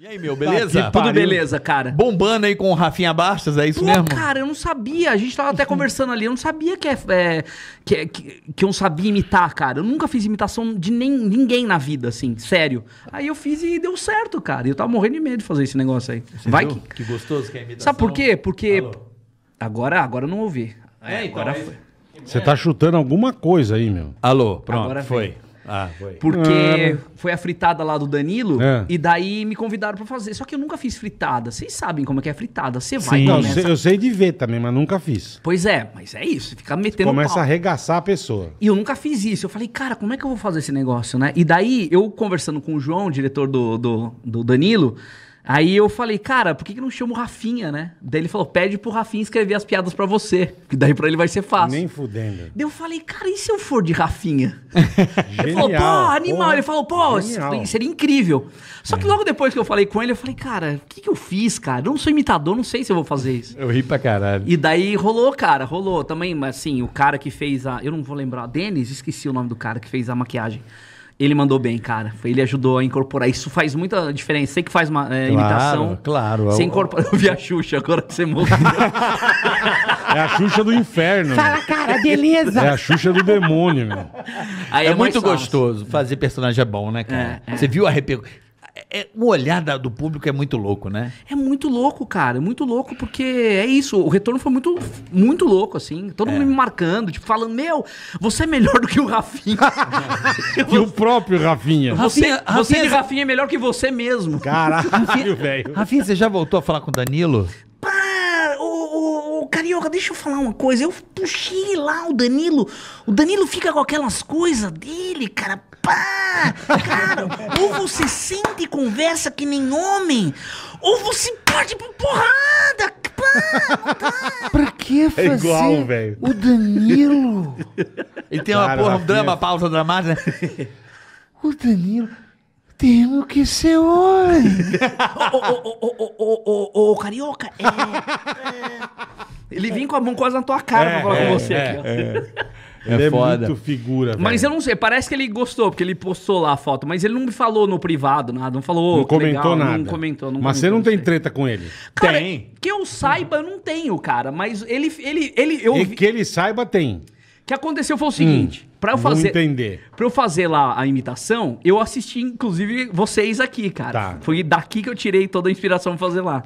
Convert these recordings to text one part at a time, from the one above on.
E aí, meu, beleza? Tá, tudo beleza, cara. Bombando aí com o Rafinha Bastos, é isso Pô, mesmo? Cara, eu não sabia. A gente tava até uhum. conversando ali. Eu não sabia que, é, é que, que, que, eu não sabia imitar, cara. Eu nunca fiz imitação de nem, ninguém na vida, assim, sério. Aí eu fiz e deu certo, cara. Eu tava morrendo de medo de fazer esse negócio aí. Você Vai que... que. gostoso que é imitação. Sabe por quê? Porque. Alô. Agora, agora eu não ouvi. É, agora então é foi. Você tá chutando alguma coisa aí, meu. Alô, pronto, agora foi. Vem. Ah, foi. Porque ah. Né? foi a fritada lá do Danilo é. e daí me convidaram para fazer. Só que eu nunca fiz fritada. Vocês sabem como é que é fritada. Você vai Não, começa... eu sei de ver também, mas nunca fiz. Pois é, mas é isso. Fica metendo Começa pau. a arregaçar a pessoa. E eu nunca fiz isso. Eu falei, cara, como é que eu vou fazer esse negócio, né? E daí, eu conversando com o João, diretor do, do, do Danilo... Aí eu falei, cara, por que, que não chama o Rafinha, né? Daí ele falou, pede pro Rafinha escrever as piadas para você, que daí pra ele vai ser fácil. Nem fudendo. Daí eu falei, cara, e se eu for de Rafinha? ele falou, pô, animal. Porra. ele falou, pô, Genial. seria incrível. Só que é. logo depois que eu falei com ele, eu falei, cara, o que, que eu fiz, cara? Eu não sou imitador, não sei se eu vou fazer isso. Eu ri pra caralho. E daí rolou, cara, rolou também, mas assim, o cara que fez a. Eu não vou lembrar, Denis, esqueci o nome do cara que fez a maquiagem. Ele mandou bem, cara. Ele ajudou a incorporar. Isso faz muita diferença. Sei que faz uma é, claro, imitação. Claro, Você incorpora. Eu vi a Xuxa agora que você morreu. é a Xuxa do inferno. Fala, cara, beleza. É a Xuxa do demônio, meu. Aí é, é muito gostoso. Fazer personagem é bom, né, cara? É, é. você viu a repercussão. É, é, o olhar da, do público é muito louco, né? É muito louco, cara. É muito louco, porque é isso. O retorno foi muito, muito louco, assim. Todo é. mundo me marcando, tipo, falando: Meu, você é melhor do que o Rafinha. e o próprio Rafinha. Você, Rafinha, você Rafinha, de Rafinha é melhor que você mesmo. Caralho, velho. Rafinha, você já voltou a falar com o Danilo? Pá, ô, o Carioca, deixa eu falar uma coisa. Eu puxei lá o Danilo. O Danilo fica com aquelas coisas dele, cara pá! Cara, ou você sente e conversa que nem homem, ou você parte pra porrada! Pá, pá. pra que é fazer é igual, velho. o Danilo? Ele tem uma porra, um drama, pausa dramática. Né? o Danilo... Temo que ser homem. Ô, carioca, é, é... Ele vem com a mão quase na tua cara é, pra falar com é, você é, aqui, ó. É ele é, é foda. muito figura, velho. Mas eu não sei, parece que ele gostou, porque ele postou lá a foto, mas ele não me falou no privado nada, não falou. Não comentou legal, nada. Não comentou, não Mas comentou, você não tem sei. treta com ele? Cara, tem. Que eu saiba, não tenho, cara. Mas ele. ele, ele eu... E que ele saiba, tem. O que aconteceu foi o seguinte. Hum. Pra eu fazer. entender. Pra eu fazer lá a imitação, eu assisti, inclusive, vocês aqui, cara. Tá. Foi daqui que eu tirei toda a inspiração pra fazer lá.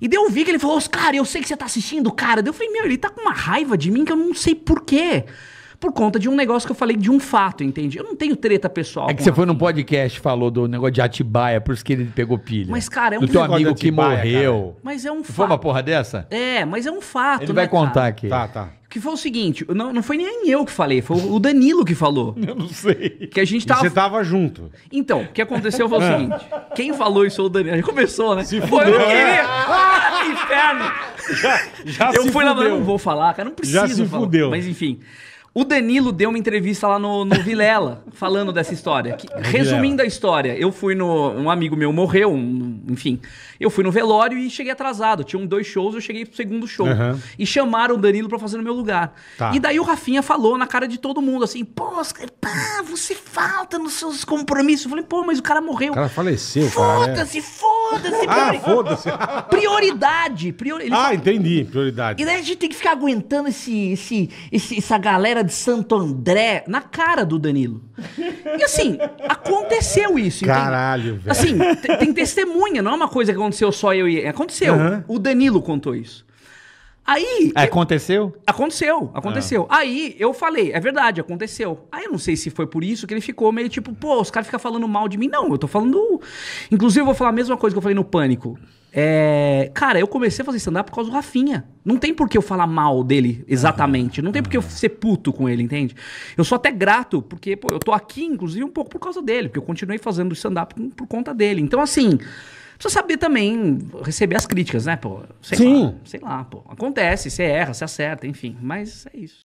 E deu eu vi que ele falou, cara, eu sei que você tá assistindo, cara. Daí eu falei, meu, ele tá com uma raiva de mim que eu não sei porquê. quê por conta de um negócio que eu falei de um fato, entende? Eu não tenho treta pessoal. É que você foi num podcast falou do negócio de Atibaia, por isso que ele pegou pilha. Mas, cara, é um Do teu amigo Atibaia, que morreu. Cara. Mas é um fato. Foi uma porra dessa? É, mas é um fato. Ele né, vai contar cara? aqui. Tá, tá. Que foi o seguinte, não, não foi nem eu que falei, foi o Danilo que falou. Eu não sei. Que a gente tava. E você tava junto. Então, o que aconteceu foi o ah. seguinte: quem falou isso foi o Danilo. começou, né? Se foi, eu queria. Ah, ah inferno! Já, já eu fui fudeu. lá, não vou falar, cara, não preciso. Já se falar. fudeu. Mas enfim. O Danilo deu uma entrevista lá no, no Vilela, falando dessa história. Que, é resumindo a história, eu fui no. Um amigo meu morreu, um, enfim. Eu fui no velório e cheguei atrasado. Tinham dois shows, eu cheguei pro segundo show. Uhum. E chamaram o Danilo pra fazer no meu lugar. Tá. E daí o Rafinha falou na cara de todo mundo assim: pô, pá, você falta nos seus compromissos. Eu falei, pô, mas o cara morreu. O cara faleceu, né? Foda-se, foda-se. Foda-se, Ah, foda-se. Prioridade. priori- ele Ah, fala- entendi. Prioridade. E daí a gente tem que ficar aguentando esse, esse, esse- essa galera de Santo André na cara do Danilo. E assim, aconteceu isso. entende? Caralho, velho. Assim, tem testemunha, não é uma coisa que aconteceu só eu e ele. Aconteceu. O Danilo contou isso. Aí. É, aconteceu? Aconteceu, aconteceu. Ah. Aí eu falei, é verdade, aconteceu. Aí eu não sei se foi por isso que ele ficou meio tipo, pô, os caras ficam falando mal de mim. Não, eu tô falando. Inclusive, eu vou falar a mesma coisa que eu falei no Pânico. É... Cara, eu comecei a fazer stand-up por causa do Rafinha. Não tem por que eu falar mal dele exatamente. Não tem por que eu ser puto com ele, entende? Eu sou até grato, porque pô, eu tô aqui, inclusive, um pouco por causa dele, porque eu continuei fazendo stand-up por conta dele. Então, assim precisa saber também receber as críticas, né, pô? Sei Sim. Lá, sei lá, pô. Acontece, você erra, você acerta, enfim. Mas é isso.